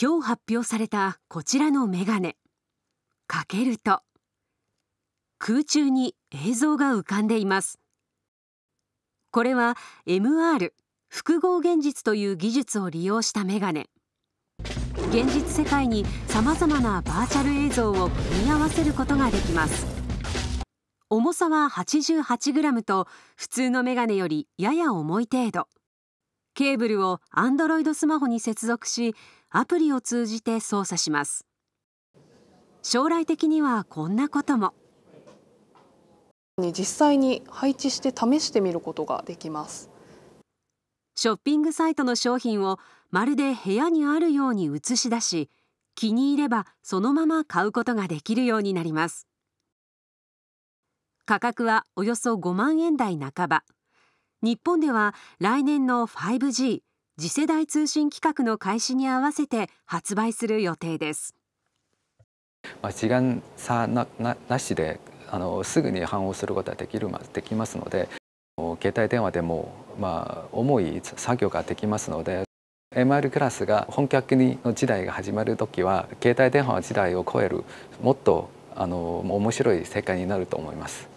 今日発表されたこちらのメガネかけると空中に映像が浮かんでいますこれは MR 複合現実という技術を利用したメガネ現実世界に様々なバーチャル映像を組み合わせることができます重さは 88g と普通のメガネよりやや重い程度ケーブルを Android スマホに接続しアプリを通じて操作します将来的にはこんなことも実際に配置して試してみることができますショッピングサイトの商品をまるで部屋にあるように映し出し気に入ればそのまま買うことができるようになります価格はおよそ5万円台半ば日本では来年の 5G 次世代通信規格の開始に合わせて発売する予定です。まあ、時間差ななしであのすぐに反応することができるまできますので携帯電話でも、まあ、重い作業ができますので MR クラスが本格にの時代が始まる時は携帯電話の時代を超えるもっとあの面白い世界になると思います。